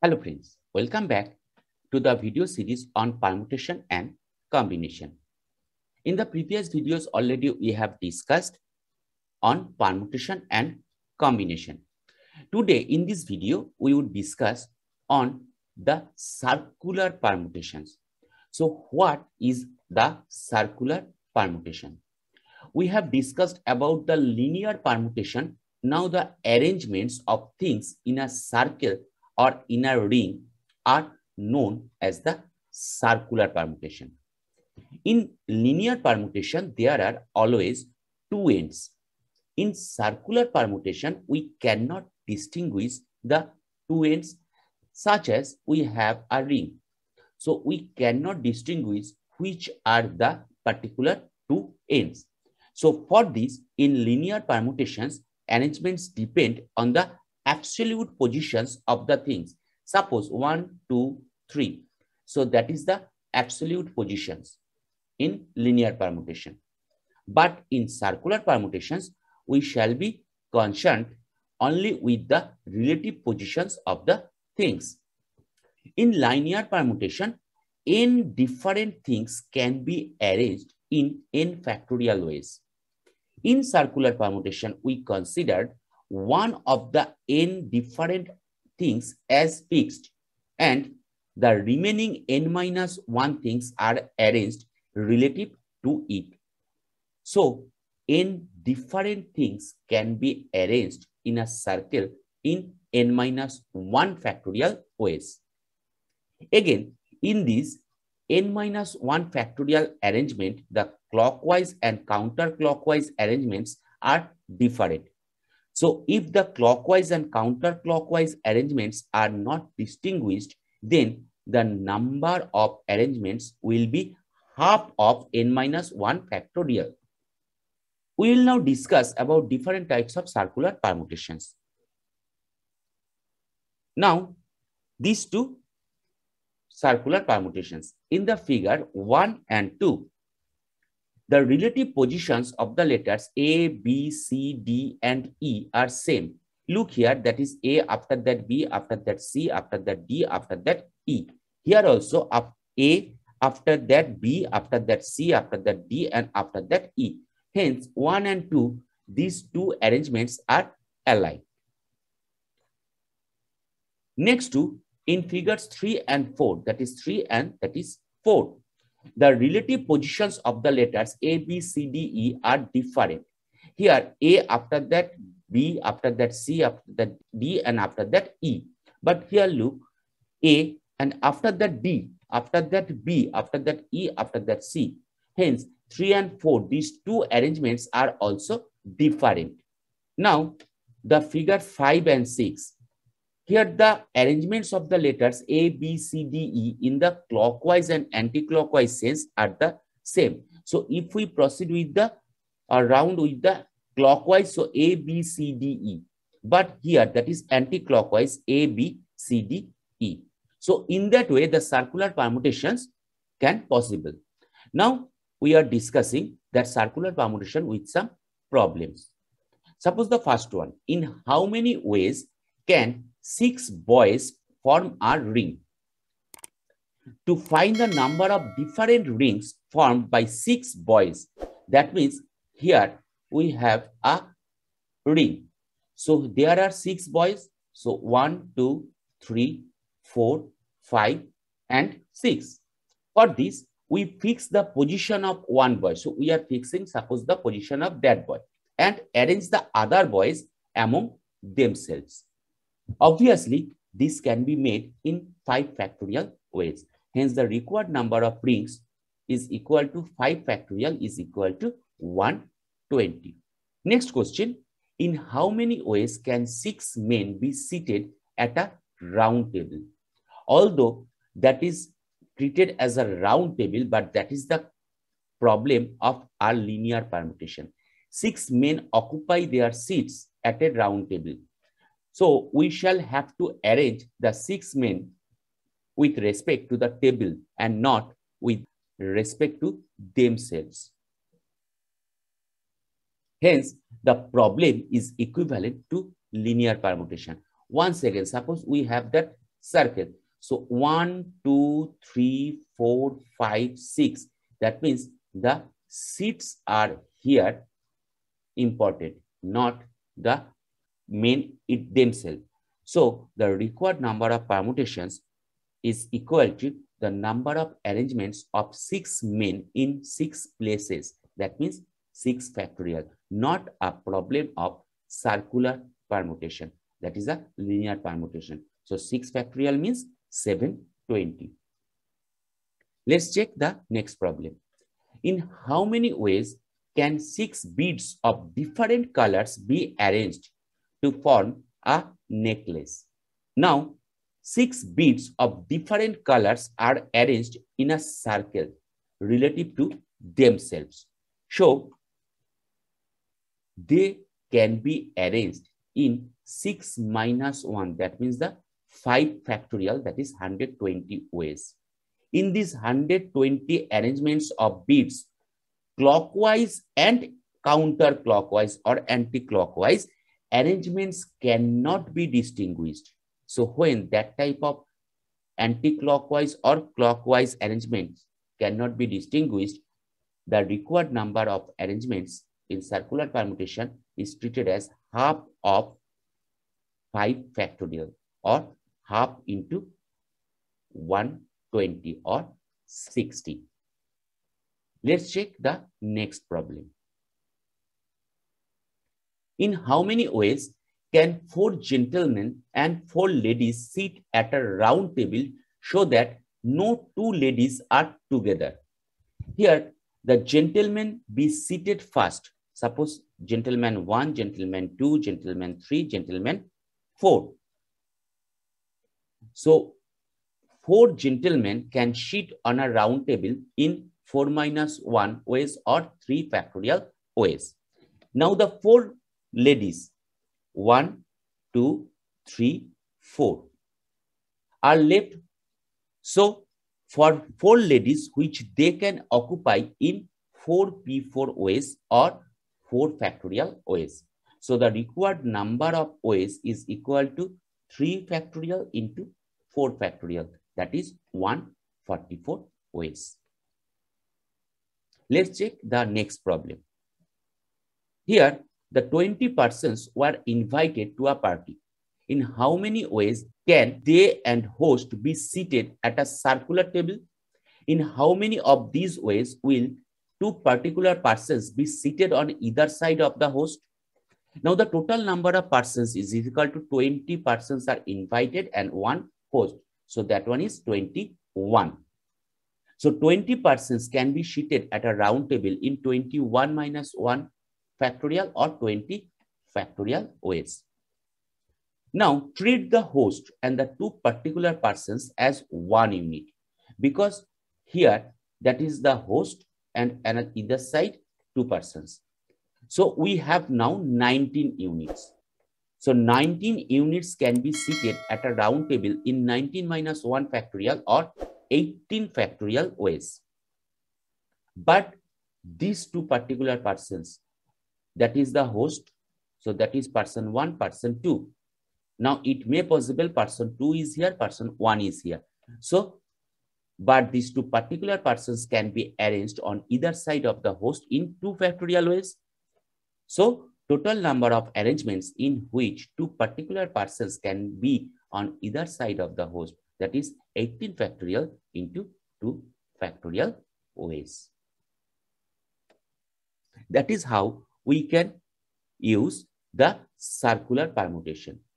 Hello friends, welcome back to the video series on permutation and combination. In the previous videos already we have discussed on permutation and combination. Today in this video we will discuss on the circular permutations. So what is the circular permutation? We have discussed about the linear permutation. Now the arrangements of things in a circle or inner ring are known as the circular permutation. In linear permutation, there are always two ends. In circular permutation, we cannot distinguish the two ends such as we have a ring. So we cannot distinguish which are the particular two ends. So for this, in linear permutations, arrangements depend on the absolute positions of the things. Suppose one, two, three. So that is the absolute positions in linear permutation. But in circular permutations, we shall be concerned only with the relative positions of the things. In linear permutation, n different things can be arranged in n factorial ways. In circular permutation, we considered one of the n different things as fixed and the remaining n minus 1 things are arranged relative to it. So, n different things can be arranged in a circle in n minus 1 factorial ways. Again, in this n minus 1 factorial arrangement, the clockwise and counterclockwise arrangements are different. So if the clockwise and counterclockwise arrangements are not distinguished, then the number of arrangements will be half of n minus 1 factorial. We will now discuss about different types of circular permutations. Now, these two circular permutations in the figure 1 and 2 the relative positions of the letters A, B, C, D, and E are same. Look here, that is A, after that B, after that C, after that D, after that E. Here also, up A, after that B, after that C, after that D, and after that E. Hence, 1 and 2, these two arrangements are alike. Next to, in figures 3 and 4, that is 3 and that is 4 the relative positions of the letters A, B, C, D, E are different. Here, A after that, B after that, C after that, D, and after that, E. But here, look, A and after that, D, after that, B, after that, E, after that, C. Hence, 3 and 4, these two arrangements are also different. Now, the figure 5 and 6, here, the arrangements of the letters A, B, C, D, E in the clockwise and anti-clockwise sense are the same. So if we proceed with the around uh, with the clockwise, so A, B, C, D, E. But here, that is anti-clockwise A, B, C, D, E. So in that way, the circular permutations can possible. Now, we are discussing that circular permutation with some problems. Suppose the first one, in how many ways can six boys form a ring. To find the number of different rings formed by six boys, that means here we have a ring. So there are six boys. So one, two, three, four, five, and six. For this, we fix the position of one boy. So we are fixing, suppose, the position of that boy and arrange the other boys among themselves. Obviously, this can be made in 5 factorial ways. Hence, the required number of rings is equal to 5 factorial is equal to 120. Next question, in how many ways can 6 men be seated at a round table? Although that is treated as a round table, but that is the problem of our linear permutation. Six men occupy their seats at a round table. So we shall have to arrange the six men with respect to the table and not with respect to themselves. Hence, the problem is equivalent to linear permutation. Once again, suppose we have that circuit. So 1, 2, 3, 4, 5, 6. That means the seats are here imported, not the mean it themselves. So the required number of permutations is equal to the number of arrangements of six men in six places. That means six factorial, not a problem of circular permutation. That is a linear permutation. So six factorial means 720. Let's check the next problem. In how many ways can six beads of different colors be arranged to form a necklace. Now, six beads of different colors are arranged in a circle relative to themselves. So, they can be arranged in 6 minus 1, that means the 5 factorial, that is 120 ways. In these 120 arrangements of beads, clockwise and counterclockwise or anti-clockwise, arrangements cannot be distinguished. So when that type of anti-clockwise or clockwise arrangements cannot be distinguished, the required number of arrangements in circular permutation is treated as half of 5 factorial or half into 120 or 60. Let's check the next problem. In how many ways can four gentlemen and four ladies sit at a round table so that no two ladies are together? Here, the gentlemen be seated first. Suppose gentleman one, gentleman two, gentleman three, gentleman four. So four gentlemen can sit on a round table in 4 minus 1 ways or 3 factorial ways. Now the four ladies. One, two, three, four are left. So for four ladies, which they can occupy in 4P4 ways or 4 factorial ways. So the required number of ways is equal to 3 factorial into 4 factorial. That is 144 ways. Let's check the next problem. Here, the 20 persons were invited to a party. In how many ways can they and host be seated at a circular table? In how many of these ways will two particular persons be seated on either side of the host? Now, the total number of persons is equal to 20 persons are invited and one host. So that one is 21. So 20 persons can be seated at a round table in 21 minus 1 factorial or 20 factorial ways. Now treat the host and the two particular persons as one unit because here that is the host and on either side two persons. So we have now 19 units. So 19 units can be seated at a round table in 19 minus 1 factorial or 18 factorial ways. But these two particular persons that is the host. So that is person one, person two. Now it may possible person two is here, person one is here. So, but these two particular persons can be arranged on either side of the host in two factorial ways. So total number of arrangements in which two particular persons can be on either side of the host that is 18 factorial into 2 factorial ways. That is how we can use the circular permutation.